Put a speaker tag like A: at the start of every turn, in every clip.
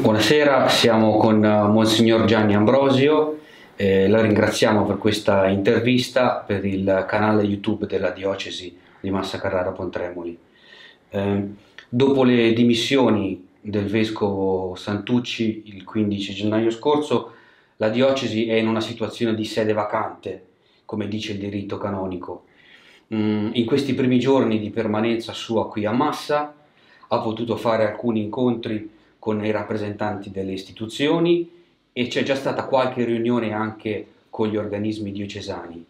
A: Buonasera, siamo con eh, Monsignor Gianni Ambrosio, eh, la ringraziamo per questa intervista per il canale YouTube della Diocesi di Massa Carrara Pontremoli. Eh, dopo le dimissioni del Vescovo Santucci il 15 gennaio scorso, la Diocesi è in una situazione di sede vacante, come dice il diritto canonico. Mm, in questi primi giorni di permanenza sua qui a Massa ha potuto fare alcuni incontri con i rappresentanti delle istituzioni e c'è già stata qualche riunione anche con gli organismi diocesani.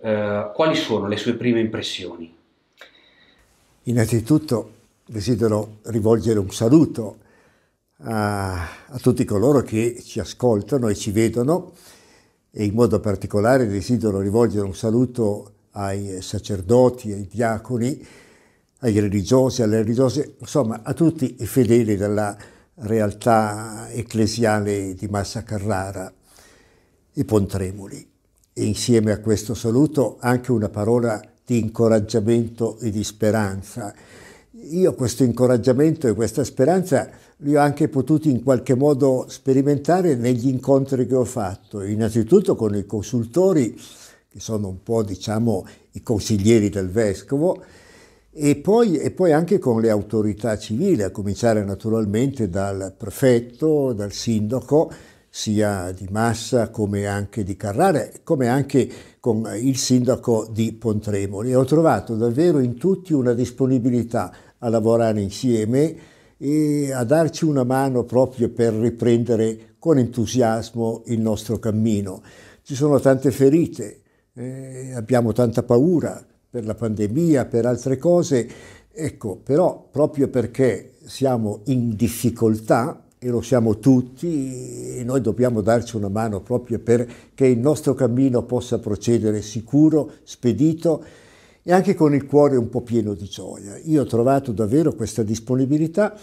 A: Eh, quali sono le sue prime impressioni?
B: Innanzitutto desidero rivolgere un saluto a, a tutti coloro che ci ascoltano e ci vedono e in modo particolare desidero rivolgere un saluto ai sacerdoti, ai diaconi, ai religiosi, alle religiose, insomma a tutti i fedeli della Chiesa realtà ecclesiale di Massa Carrara e Pontremoli. E insieme a questo saluto anche una parola di incoraggiamento e di speranza. Io questo incoraggiamento e questa speranza li ho anche potuti in qualche modo sperimentare negli incontri che ho fatto, innanzitutto con i consultori, che sono un po' diciamo i consiglieri del vescovo, e poi, e poi, anche con le autorità civili, a cominciare naturalmente dal prefetto, dal sindaco, sia di Massa come anche di Carrara, come anche con il sindaco di Pontremoli. ho trovato davvero in tutti una disponibilità a lavorare insieme e a darci una mano proprio per riprendere con entusiasmo il nostro cammino. Ci sono tante ferite, eh, abbiamo tanta paura, per la pandemia, per altre cose. Ecco, però proprio perché siamo in difficoltà, e lo siamo tutti, e noi dobbiamo darci una mano proprio perché il nostro cammino possa procedere sicuro, spedito e anche con il cuore un po' pieno di gioia. Io ho trovato davvero questa disponibilità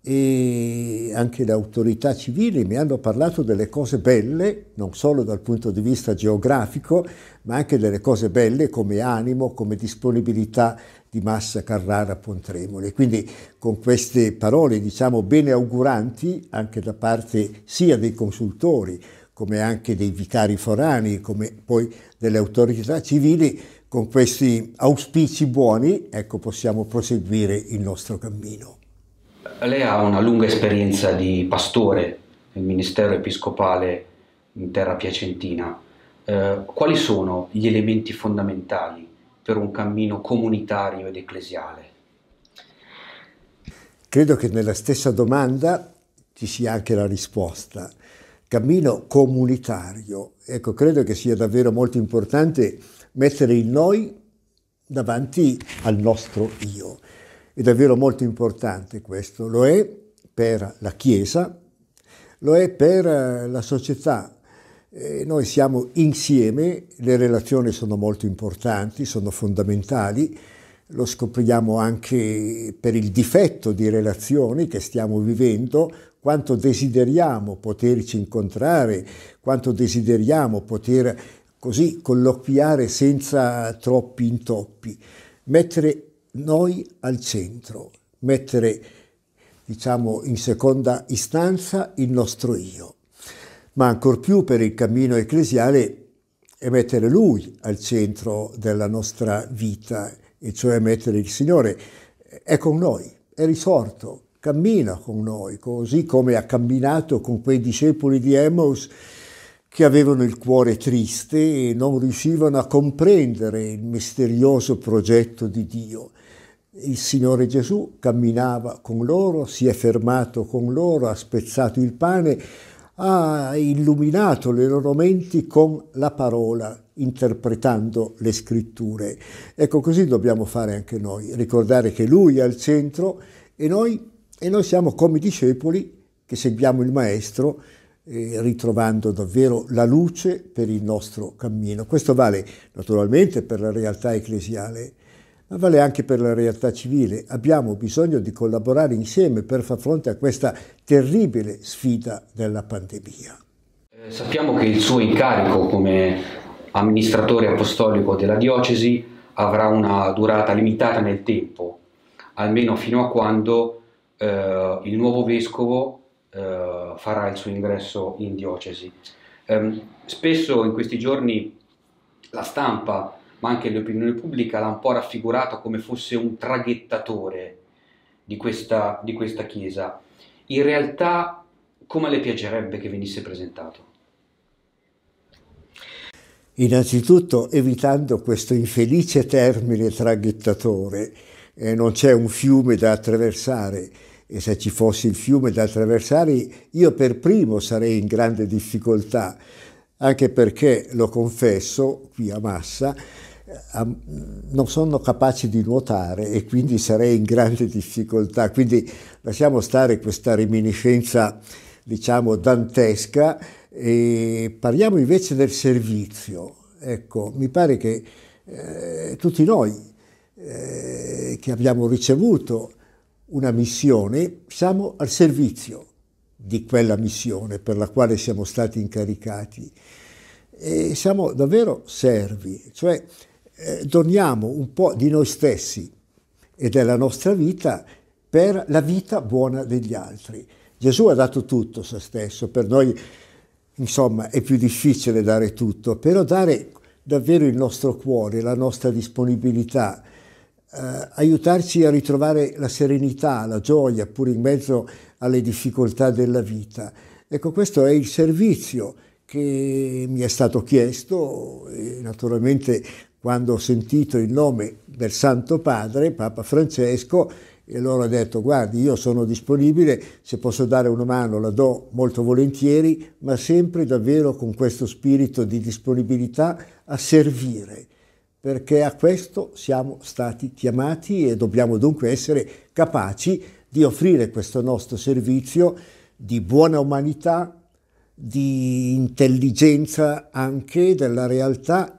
B: e anche le autorità civili mi hanno parlato delle cose belle, non solo dal punto di vista geografico, ma anche delle cose belle come animo, come disponibilità di Massa Carrara Pontremoli. Quindi con queste parole, diciamo, bene auguranti anche da parte sia dei consultori, come anche dei vicari forani, come poi delle autorità civili, con questi auspici buoni, ecco, possiamo proseguire il nostro cammino.
A: Lei ha una lunga esperienza di pastore nel ministero episcopale in terra piacentina. Eh, quali sono gli elementi fondamentali per un cammino comunitario ed ecclesiale?
B: Credo che nella stessa domanda ci sia anche la risposta. Cammino comunitario. Ecco, credo che sia davvero molto importante mettere il noi davanti al nostro io. È davvero molto importante questo, lo è per la Chiesa, lo è per eh, la società. E noi siamo insieme, le relazioni sono molto importanti, sono fondamentali, lo scopriamo anche per il difetto di relazioni che stiamo vivendo, quanto desideriamo poterci incontrare, quanto desideriamo poter così colloquiare senza troppi intoppi. Mettere noi al centro, mettere diciamo in seconda istanza il nostro io, ma ancor più per il cammino ecclesiale è mettere lui al centro della nostra vita, e cioè mettere il Signore, è con noi, è risorto, cammina con noi, così come ha camminato con quei discepoli di Emmaus che avevano il cuore triste e non riuscivano a comprendere il misterioso progetto di Dio. Il Signore Gesù camminava con loro, si è fermato con loro, ha spezzato il pane, ha illuminato le loro menti con la parola, interpretando le scritture. Ecco così dobbiamo fare anche noi, ricordare che Lui è al centro e noi, e noi siamo come discepoli che seguiamo il Maestro eh, ritrovando davvero la luce per il nostro cammino. Questo vale naturalmente per la realtà ecclesiale, ma vale anche per la realtà civile. Abbiamo bisogno di collaborare insieme per far fronte a questa terribile sfida della pandemia.
A: Eh, sappiamo che il suo incarico come amministratore apostolico della diocesi avrà una durata limitata nel tempo, almeno fino a quando eh, il nuovo vescovo eh, farà il suo ingresso in diocesi. Eh, spesso in questi giorni la stampa ma anche l'opinione pubblica l'ha un po' raffigurato come fosse un traghettatore di questa, di questa chiesa. In realtà come le piacerebbe che venisse presentato?
B: Innanzitutto evitando questo infelice termine traghettatore, eh, non c'è un fiume da attraversare e se ci fosse il fiume da attraversare io per primo sarei in grande difficoltà, anche perché, lo confesso qui a Massa, non sono capace di nuotare e quindi sarei in grande difficoltà. Quindi lasciamo stare questa reminiscenza, diciamo, dantesca e parliamo invece del servizio. Ecco, mi pare che eh, tutti noi eh, che abbiamo ricevuto una missione siamo al servizio di quella missione per la quale siamo stati incaricati e siamo davvero servi, cioè eh, doniamo un po' di noi stessi e della nostra vita per la vita buona degli altri. Gesù ha dato tutto se stesso, per noi insomma è più difficile dare tutto, però dare davvero il nostro cuore, la nostra disponibilità, eh, aiutarci a ritrovare la serenità, la gioia, pure in mezzo alle difficoltà della vita. Ecco, questo è il servizio che mi è stato chiesto e naturalmente quando ho sentito il nome del Santo Padre, Papa Francesco, e loro hanno detto guardi io sono disponibile, se posso dare una mano la do molto volentieri, ma sempre davvero con questo spirito di disponibilità a servire, perché a questo siamo stati chiamati e dobbiamo dunque essere capaci di offrire questo nostro servizio di buona umanità, di intelligenza anche della realtà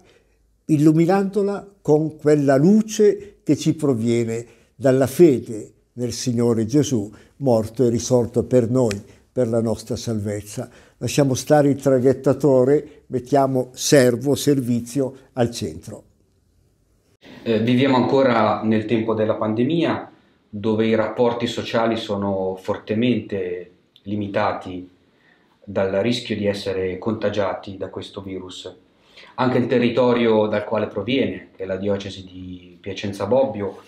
B: illuminandola con quella luce che ci proviene dalla fede nel Signore Gesù, morto e risorto per noi, per la nostra salvezza. Lasciamo stare il traghettatore, mettiamo servo, servizio al centro.
A: Eh, viviamo ancora nel tempo della pandemia, dove i rapporti sociali sono fortemente limitati dal rischio di essere contagiati da questo virus. Anche il territorio dal quale proviene, che è la diocesi di Piacenza Bobbio,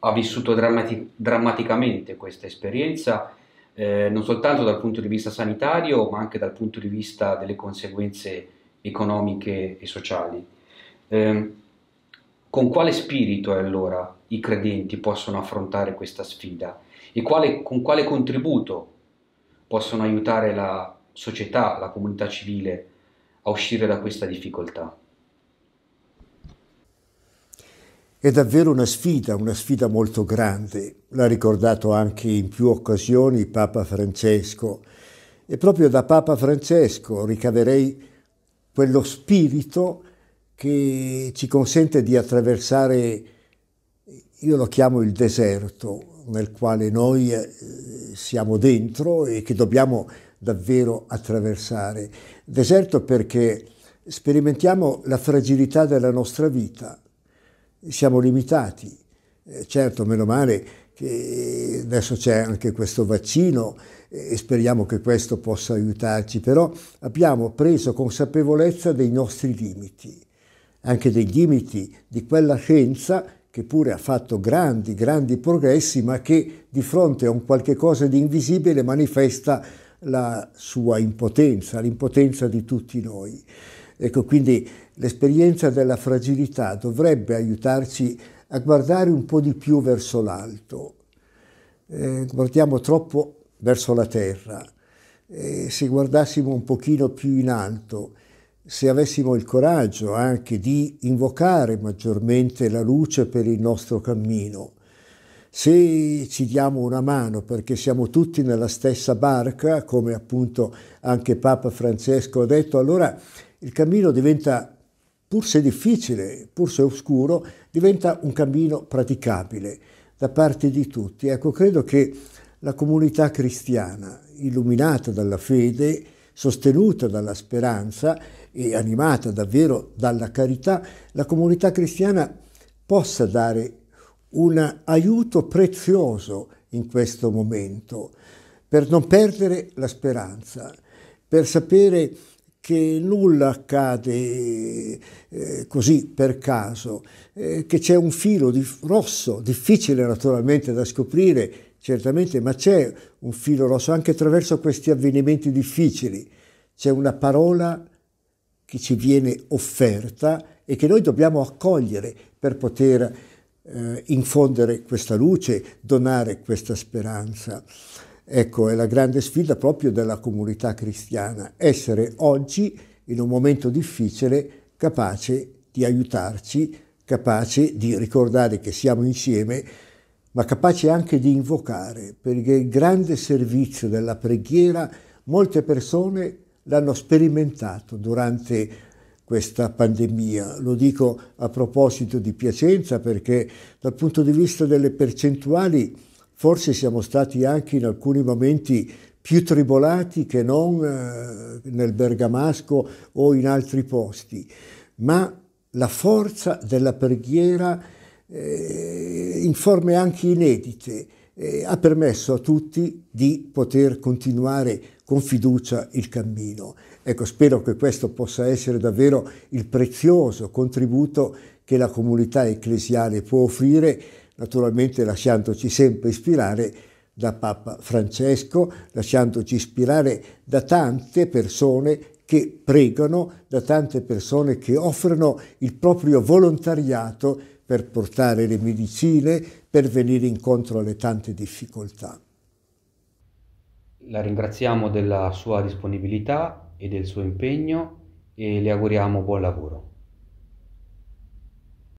A: ha vissuto drammati- drammaticamente questa esperienza, eh, non soltanto dal punto di vista sanitario, ma anche dal punto di vista delle conseguenze economiche e sociali. Eh, con quale spirito allora i credenti possono affrontare questa sfida e quale, con quale contributo possono aiutare la società, la comunità civile a uscire da questa difficoltà.
B: È davvero una sfida, una sfida molto grande, l'ha ricordato anche in più occasioni Papa Francesco. E proprio da Papa Francesco ricaverei quello spirito che ci consente di attraversare, io lo chiamo il deserto, nel quale noi eh, siamo dentro e che dobbiamo davvero attraversare. Deserto perché sperimentiamo la fragilità della nostra vita, siamo limitati. Eh, certo, meno male che adesso c'è anche questo vaccino eh, e speriamo che questo possa aiutarci, però abbiamo preso consapevolezza dei nostri limiti, anche dei limiti di quella scienza che pure ha fatto grandi, grandi progressi, ma che di fronte a un qualche cosa di invisibile manifesta la sua impotenza, l'impotenza di tutti noi. Ecco, quindi l'esperienza della fragilità dovrebbe aiutarci a guardare un po' di più verso l'alto. Eh, guardiamo troppo verso la terra. Eh, se guardassimo un pochino più in alto, se avessimo il coraggio anche di invocare maggiormente la luce per il nostro cammino, se ci diamo una mano perché siamo tutti nella stessa barca, come appunto anche Papa Francesco ha detto, allora il cammino diventa, pur se difficile, pur se oscuro, diventa un cammino praticabile da parte di tutti. Ecco, credo che la comunità cristiana, illuminata dalla fede, sostenuta dalla speranza e animata davvero dalla carità, la comunità cristiana possa dare un aiuto prezioso in questo momento per non perdere la speranza, per sapere che nulla accade eh, così per caso, eh, che c'è un filo di rosso, difficile naturalmente da scoprire, certamente, ma c'è un filo rosso anche attraverso questi avvenimenti difficili. C'è una parola che ci viene offerta e che noi dobbiamo accogliere per poter eh, infondere questa luce, donare questa speranza. Ecco, è la grande sfida proprio della comunità cristiana, essere oggi, in un momento difficile, capace di aiutarci, capace di ricordare che siamo insieme, ma capace anche di invocare, perché il grande servizio della preghiera molte persone l'hanno sperimentato durante questa pandemia. Lo dico a proposito di Piacenza perché dal punto di vista delle percentuali forse siamo stati anche in alcuni momenti più tribolati che non eh, nel Bergamasco o in altri posti, ma la forza della preghiera eh, in forme anche inedite eh, ha permesso a tutti di poter continuare con fiducia il cammino. Ecco, spero che questo possa essere davvero il prezioso contributo che la comunità ecclesiale può offrire, naturalmente lasciandoci sempre ispirare da Papa Francesco, lasciandoci ispirare da tante persone che pregano, da tante persone che offrono il proprio volontariato per portare le medicine, per venire incontro alle tante difficoltà.
A: La ringraziamo della sua disponibilità e del suo impegno e le auguriamo buon lavoro.